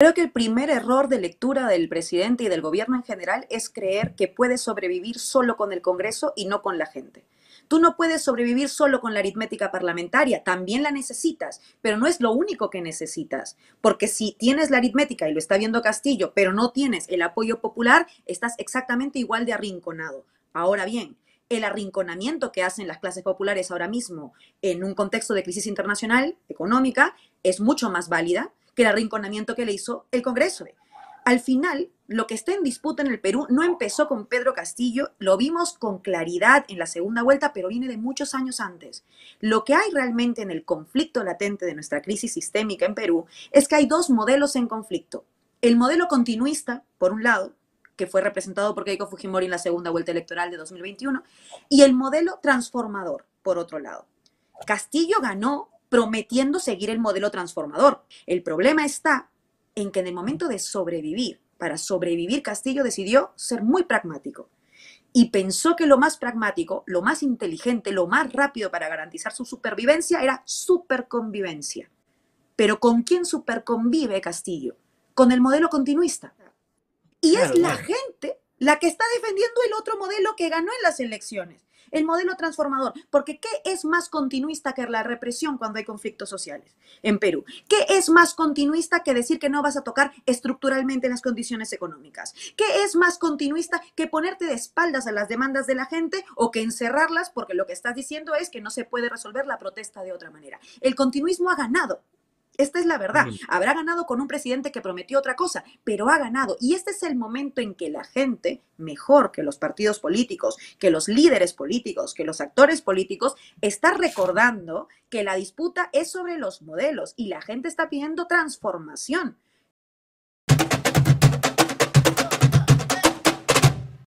Creo que el primer error de lectura del presidente y del gobierno en general es creer que puede sobrevivir solo con el Congreso y no con la gente. Tú no puedes sobrevivir solo con la aritmética parlamentaria, también la necesitas, pero no es lo único que necesitas, porque si tienes la aritmética y lo está viendo Castillo, pero no tienes el apoyo popular, estás exactamente igual de arrinconado. Ahora bien, el arrinconamiento que hacen las clases populares ahora mismo en un contexto de crisis internacional, económica, es mucho más válida que el arrinconamiento que le hizo el Congreso. Al final, lo que está en disputa en el Perú no empezó con Pedro Castillo, lo vimos con claridad en la segunda vuelta, pero viene de muchos años antes. Lo que hay realmente en el conflicto latente de nuestra crisis sistémica en Perú es que hay dos modelos en conflicto. El modelo continuista, por un lado, que fue representado por Keiko Fujimori en la segunda vuelta electoral de 2021, y el modelo transformador, por otro lado. Castillo ganó prometiendo seguir el modelo transformador. El problema está en que en el momento de sobrevivir, para sobrevivir Castillo decidió ser muy pragmático y pensó que lo más pragmático, lo más inteligente, lo más rápido para garantizar su supervivencia era superconvivencia. Pero ¿con quién superconvive Castillo? Con el modelo continuista. Y es la gente la que está defendiendo el otro modelo que ganó en las elecciones. El modelo transformador, porque ¿qué es más continuista que la represión cuando hay conflictos sociales en Perú? ¿Qué es más continuista que decir que no vas a tocar estructuralmente las condiciones económicas? ¿Qué es más continuista que ponerte de espaldas a las demandas de la gente o que encerrarlas porque lo que estás diciendo es que no se puede resolver la protesta de otra manera? El continuismo ha ganado esta es la verdad. Habrá ganado con un presidente que prometió otra cosa, pero ha ganado. Y este es el momento en que la gente, mejor que los partidos políticos, que los líderes políticos, que los actores políticos, está recordando que la disputa es sobre los modelos y la gente está pidiendo transformación.